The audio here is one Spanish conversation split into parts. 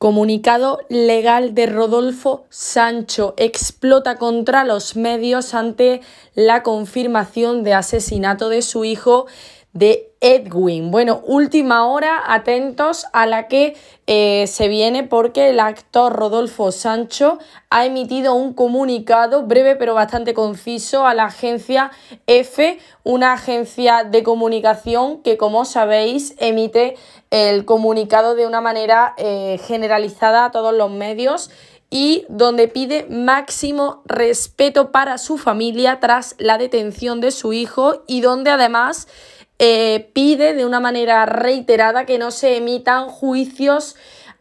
Comunicado legal de Rodolfo Sancho explota contra los medios ante la confirmación de asesinato de su hijo de Edwin. Bueno, última hora, atentos a la que eh, se viene porque el actor Rodolfo Sancho ha emitido un comunicado breve pero bastante conciso a la agencia EFE, una agencia de comunicación que como sabéis emite el comunicado de una manera eh, generalizada a todos los medios y donde pide máximo respeto para su familia tras la detención de su hijo y donde además eh, pide de una manera reiterada que no se emitan juicios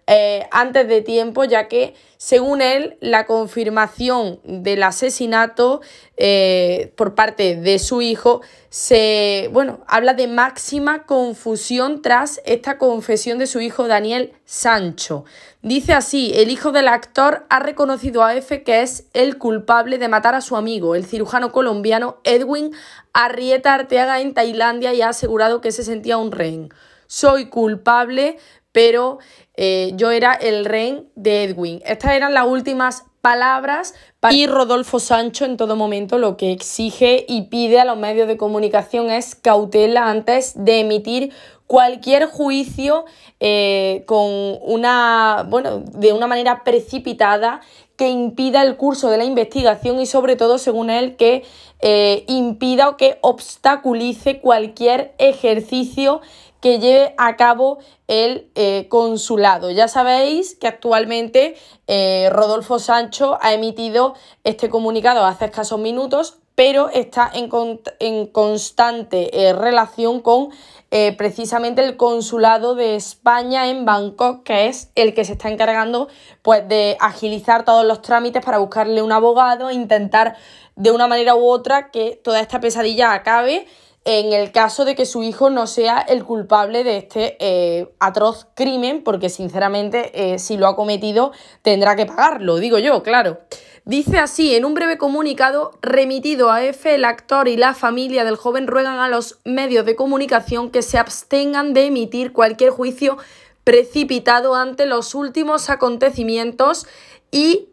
eh, antes de tiempo, ya que según él la confirmación del asesinato eh, por parte de su hijo se, bueno, habla de máxima confusión tras esta confesión de su hijo Daniel Sancho. Dice así, el hijo del actor ha reconocido a F que es el culpable de matar a su amigo, el cirujano colombiano Edwin Arrieta Arteaga en Tailandia y ha asegurado que se sentía un rehén. Soy culpable, pero eh, yo era el rey de Edwin. Estas eran las últimas palabras y Rodolfo Sancho en todo momento lo que exige y pide a los medios de comunicación es cautela antes de emitir cualquier juicio eh, con una bueno de una manera precipitada que impida el curso de la investigación y sobre todo según él que eh, impida o que obstaculice cualquier ejercicio que lleve a cabo el eh, consulado. Ya sabéis que actualmente eh, Rodolfo Sancho ha emitido este comunicado hace escasos minutos, pero está en, constante eh, relación con precisamente el consulado de España en Bangkok, que es el que se está encargando pues, de agilizar todos los trámites para buscarle un abogado, e intentar de una manera u otra que toda esta pesadilla acabe en el caso de que su hijo no sea el culpable de este eh, atroz crimen, porque sinceramente eh, si lo ha cometido tendrá que pagarlo, digo yo, claro. Dice así, en un breve comunicado remitido a EFE, el actor y la familia del joven ruegan a los medios de comunicación que se abstengan de emitir cualquier juicio precipitado ante los últimos acontecimientos y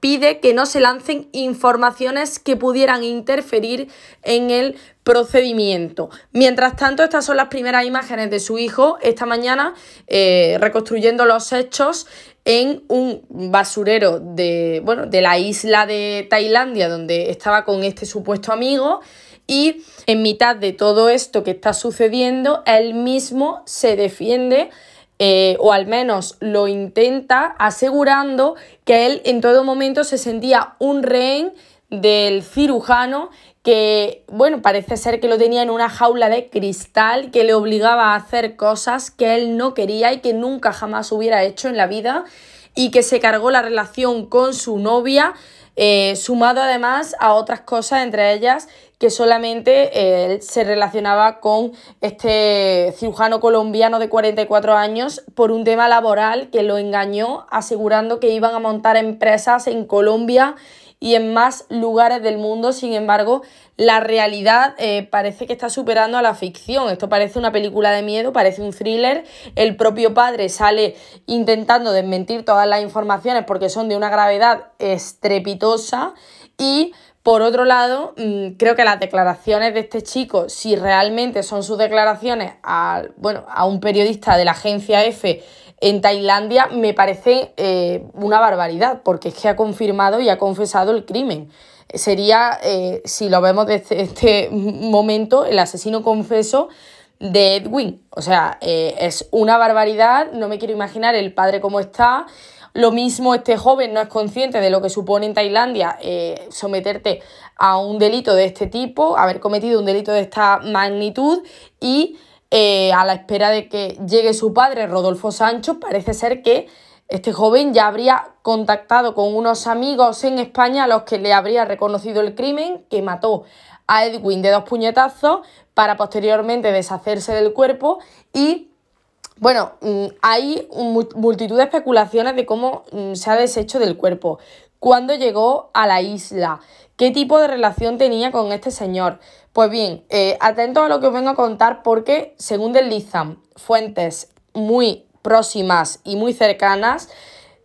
pide que no se lancen informaciones que pudieran interferir en el procedimiento. Mientras tanto, estas son las primeras imágenes de su hijo esta mañana eh, reconstruyendo los hechos en un basurero de, bueno, de la isla de Tailandia donde estaba con este supuesto amigo y en mitad de todo esto que está sucediendo, él mismo se defiende eh, o al menos lo intenta, asegurando que él en todo momento se sentía un rehén del cirujano que, bueno, parece ser que lo tenía en una jaula de cristal que le obligaba a hacer cosas que él no quería y que nunca jamás hubiera hecho en la vida y que se cargó la relación con su novia, eh, sumado además a otras cosas, entre ellas que solamente eh, él se relacionaba con este cirujano colombiano de 44 años por un tema laboral que lo engañó asegurando que iban a montar empresas en Colombia y en más lugares del mundo. Sin embargo, la realidad eh, parece que está superando a la ficción. Esto parece una película de miedo, parece un thriller. El propio padre sale intentando desmentir todas las informaciones porque son de una gravedad estrepitosa y por otro lado, mm, creo que las declaraciones de este chico, si realmente son sus declaraciones a, bueno, a un periodista de la agencia F en Tailandia, me parece eh, una barbaridad, porque es que ha confirmado y ha confesado el crimen. Sería, eh, si lo vemos desde este momento, el asesino confeso de Edwin. O sea, eh, es una barbaridad, no me quiero imaginar el padre cómo está. Lo mismo este joven no es consciente de lo que supone en Tailandia eh, someterte a un delito de este tipo, haber cometido un delito de esta magnitud y eh, a la espera de que llegue su padre, Rodolfo Sancho, parece ser que este joven ya habría contactado con unos amigos en España a los que le habría reconocido el crimen que mató a Edwin de dos puñetazos para posteriormente deshacerse del cuerpo y bueno, mm, hay multitud de especulaciones de cómo mm, se ha deshecho del cuerpo, cuándo llegó a la isla, qué tipo de relación tenía con este señor. Pues bien, eh, atento a lo que os vengo a contar porque, según deslizan fuentes muy próximas y muy cercanas,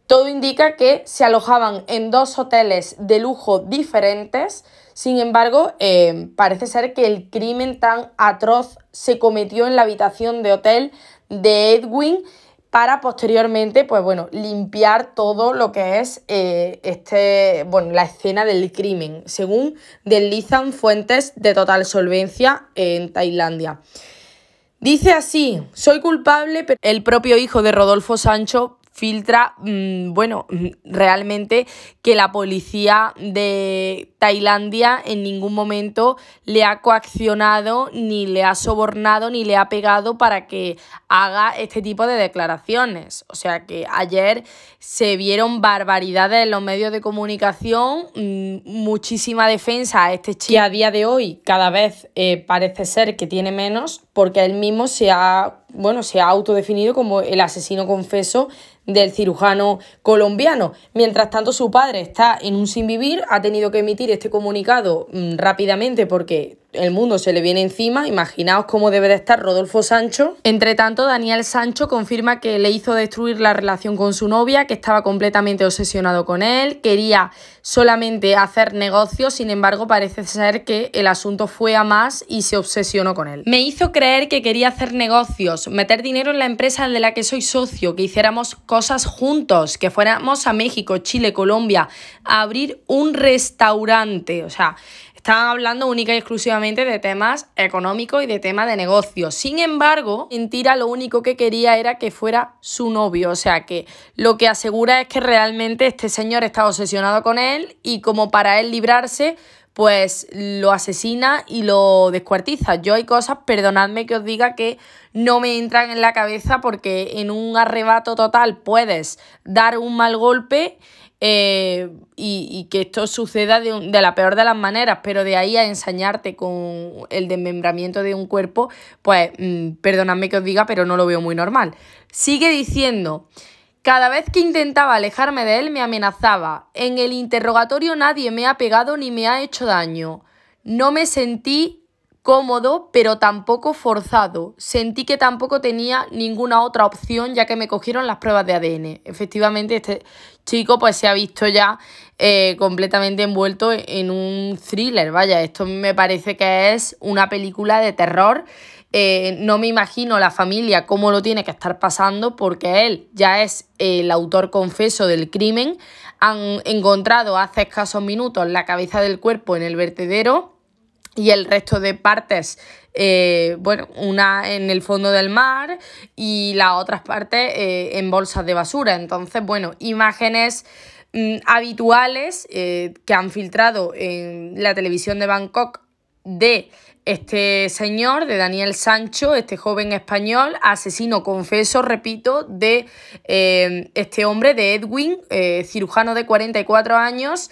todo indica que se alojaban en dos hoteles de lujo diferentes, sin embargo, em, parece ser que el crimen tan atroz se cometió en la habitación de hotel de Edwin para posteriormente, pues bueno, limpiar todo lo que es eh, este, bueno, la escena del crimen, según deslizan fuentes de total solvencia en Tailandia. Dice así, soy culpable, pero el propio hijo de Rodolfo Sancho filtra, mm, bueno, mm, realmente que la policía de Tailandia en ningún momento le ha coaccionado, ni le ha sobornado, ni le ha pegado para que haga este tipo de declaraciones. O sea que ayer se vieron barbaridades en los medios de comunicación, mm, muchísima defensa a este chico. Y a día de hoy cada vez eh, parece ser que tiene menos porque él mismo se ha bueno, se ha autodefinido como el asesino confeso del cirujano colombiano. Mientras tanto, su padre está en un sinvivir ha tenido que emitir este comunicado mm, rápidamente porque el mundo se le viene encima, imaginaos cómo debe de estar Rodolfo Sancho. Entre tanto, Daniel Sancho confirma que le hizo destruir la relación con su novia, que estaba completamente obsesionado con él, quería solamente hacer negocios, sin embargo parece ser que el asunto fue a más y se obsesionó con él. Me hizo creer que quería hacer negocios, meter dinero en la empresa de la que soy socio, que hiciéramos cosas juntos, que fuéramos a México, Chile, Colombia, a abrir un restaurante, o sea, Estaban hablando única y exclusivamente de temas económicos y de temas de negocios Sin embargo, Mentira lo único que quería era que fuera su novio. O sea que lo que asegura es que realmente este señor está obsesionado con él y como para él librarse, pues lo asesina y lo descuartiza. Yo hay cosas, perdonadme que os diga que no me entran en la cabeza porque en un arrebato total puedes dar un mal golpe eh, y, que esto suceda de, la peor de las maneras, pero de ahí a ensañarte con el desmembramiento de un cuerpo, pues mm, perdonadme que os diga, pero no lo veo muy normal. Sigue diciendo, cada vez que intentaba alejarme de él me amenazaba, en el interrogatorio nadie me ha pegado ni me ha hecho daño, no me sentí cómodo, pero tampoco forzado. Sentí que tampoco tenía ninguna otra opción ya que me cogieron las pruebas de ADN. Efectivamente, este chico pues se ha visto ya eh, completamente envuelto en un thriller. Vaya, esto me parece que es una película de terror. Eh, no me imagino la familia cómo lo tiene que estar pasando porque él ya es el autor confeso del crimen. Han encontrado hace escasos minutos la cabeza del cuerpo en el vertedero y el resto de partes, eh, bueno, una en el fondo del mar y la otra parte eh, en bolsas de basura. Entonces, bueno, imágenes mm, habituales eh, que han filtrado en la televisión de Bangkok de este señor, de Daniel Sancho, este joven español, asesino, confeso, repito, de este hombre, de Edwin, cirujano de 44 años,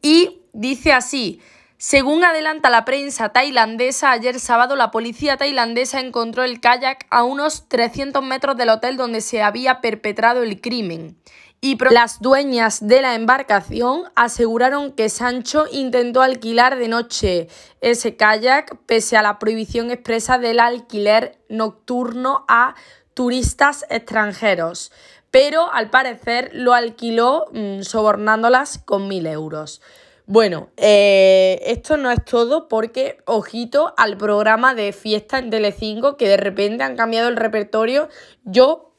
y dice así, según adelanta la prensa tailandesa, ayer sábado la policía tailandesa encontró el kayak a unos 300 metros del hotel donde se había perpetrado el crimen. Y las dueñas de la embarcación aseguraron que Sancho intentó alquilar de noche ese kayak pese a la prohibición expresa del alquiler nocturno a turistas extranjeros, pero al parecer lo alquiló mm, sobornándolas con mil euros. Bueno, eh, esto no es todo porque, ojito, al programa de fiesta en Telecinco que de repente han cambiado el repertorio. Yo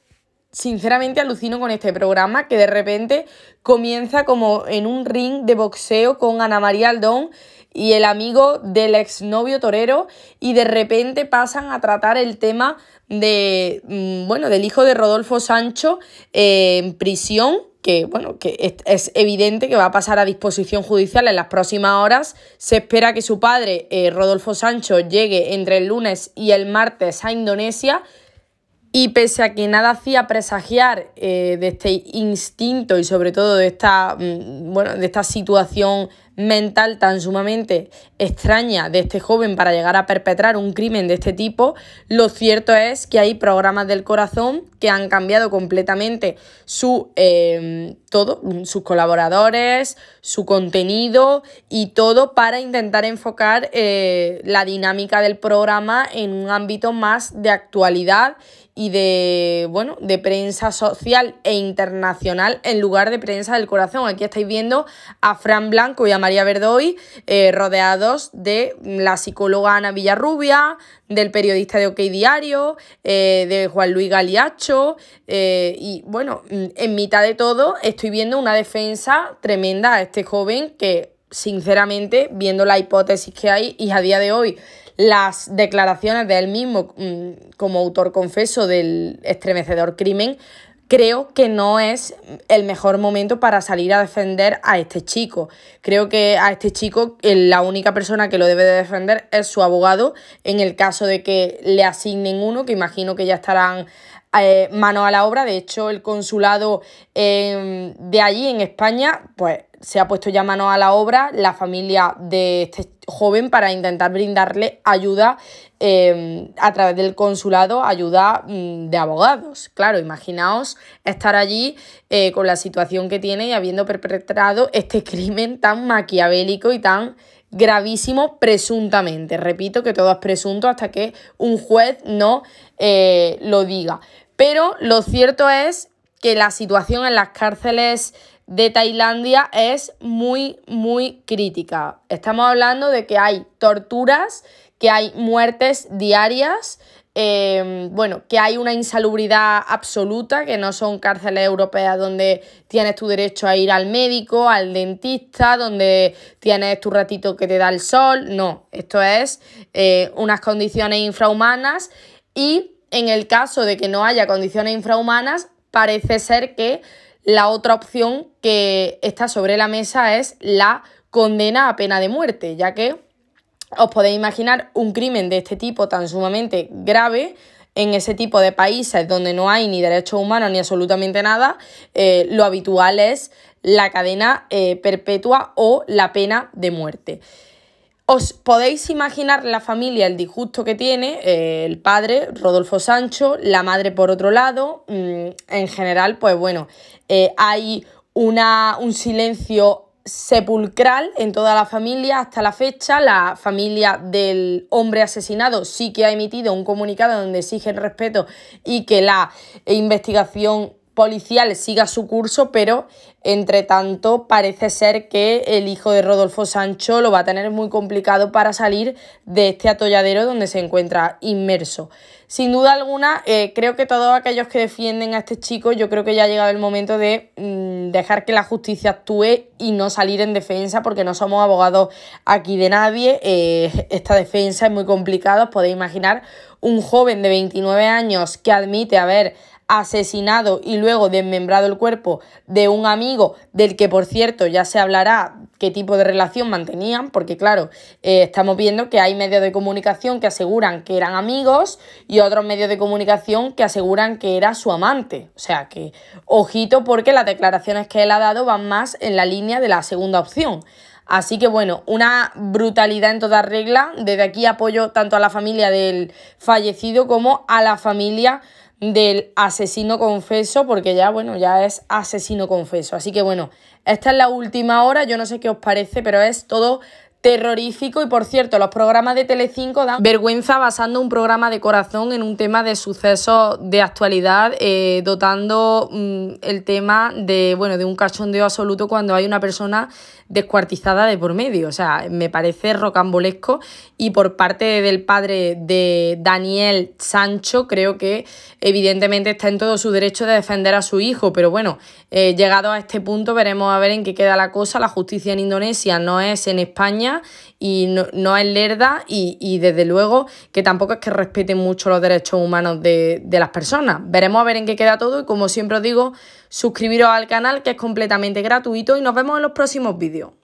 sinceramente alucino con este programa que de repente comienza como en un ring de boxeo con Ana María Aldón y el amigo del exnovio torero y de repente pasan a tratar el tema de mm, bueno del hijo de Rodolfo Sancho eh, en prisión que bueno, que es, evidente que va a pasar a disposición judicial en las próximas horas. Se espera que su padre, eh, Rodolfo Sancho, llegue entre el lunes y el martes a Indonesia y pese a que nada hacía presagiar eh, de este instinto y sobre todo de esta, mm, de esta situación mental tan sumamente extraña de este joven para llegar a perpetrar un crimen de este tipo, lo cierto es que hay programas del corazón que han cambiado completamente su, eh, todo, mm, sus colaboradores, su contenido y todo para intentar enfocar eh, la dinámica del programa en un ámbito más de actualidad y de, bueno, de prensa social e internacional en lugar de prensa del corazón. Aquí estáis viendo a Fran Blanco y a María Verdoy eh, rodeados de la psicóloga Ana Villarrubia, del periodista de OK Diario, eh, de Juan Luis Galiacho eh, y bueno, en mitad de todo estoy viendo una defensa tremenda a este joven que sinceramente, viendo la hipótesis que hay y a día de hoy las declaraciones de él mismo mm, como autor confeso del estremecedor crimen, creo que no es el mejor momento para salir a defender a este chico. Creo que a este chico eh, la única persona que lo debe de defender es su abogado en el caso de que le asignen uno, que imagino que ya estarán eh, mano a la obra. De hecho, el consulado em, de allí en España, pues se ha puesto ya mano a la obra la familia de este joven para intentar brindarle ayuda em, a través del consulado, ayuda mm, de abogados. Claro, imaginaos estar allí eh, con la situación que tiene y habiendo perpetrado este crimen tan maquiavélico y tan gravísimo presuntamente. Repito que todo es presunto hasta que un juez no eh, lo diga. Pero lo cierto es que la situación en las cárceles de Tailandia es muy, muy crítica. Estamos hablando de que hay torturas, que hay muertes diarias, em, bueno, que hay una insalubridad absoluta, que no son cárceles europeas donde tienes tu derecho a ir al médico, al dentista, donde tienes tu ratito que te da el sol. No, esto es eh, unas condiciones infrahumanas y en el caso de que no haya condiciones infrahumanas, parece ser que la otra opción que está sobre la mesa es la condena a pena de muerte, ya que os podéis imaginar un crimen de este tipo tan sumamente grave en ese tipo de países donde no hay ni derechos humanos ni absolutamente nada, eh, lo habitual es la cadena eh, perpetua o la pena de muerte. Os podéis imaginar la familia, el disgusto que tiene eh, el padre, Rodolfo Sancho, la madre por otro lado. Mm, en general, pues bueno, eh, hay una, un silencio sepulcral en toda la familia hasta la fecha. La familia del hombre asesinado sí que ha emitido un comunicado donde exigen respeto y que la investigación policial siga su curso, pero entre tanto parece ser que el hijo de Rodolfo Sancho lo va a tener muy complicado para salir de este atolladero donde se encuentra inmerso. Sin duda alguna, eh, creo que todos aquellos que defienden a este chico, yo creo que ya ha llegado el momento de mm, dejar que la justicia actúe y no salir en defensa, porque no somos abogados aquí de nadie. Eh, esta defensa es muy complicada, os podéis imaginar. Un joven de 29 años que admite haber asesinado y luego desmembrado el cuerpo de un amigo del que, por cierto, ya se hablará qué tipo de relación mantenían, porque claro, eh, estamos viendo que hay medios de comunicación que aseguran que eran amigos y otros medios de comunicación que aseguran que era su amante. O sea que, ojito, porque las declaraciones que él ha dado van más en la línea de la segunda opción, Así que bueno, una brutalidad en toda regla. Desde aquí apoyo tanto a la familia del fallecido como a la familia del asesino confeso, porque ya, bueno, ya es asesino confeso. Así que bueno, esta es la última hora, yo no sé qué os parece, pero es todo terrorífico y por cierto, los programas de Telecinco dan vergüenza basando un programa de corazón en un tema de sucesos de actualidad, eh, dotando mm, el tema de, bueno, de un cachondeo absoluto cuando hay una persona descuartizada de por medio. O sea, me parece rocambolesco y por parte del padre de Daniel Sancho creo que evidentemente está en todo su derecho de defender a su hijo, pero bueno, eh, llegado a este punto veremos a ver en qué queda la cosa. La justicia en Indonesia no es en España y no, no es lerda y, desde luego que tampoco es que respeten mucho los derechos humanos de, de las personas. Veremos a ver en qué queda todo y como siempre os digo, suscribiros al canal que es completamente gratuito y nos vemos en los próximos vídeos.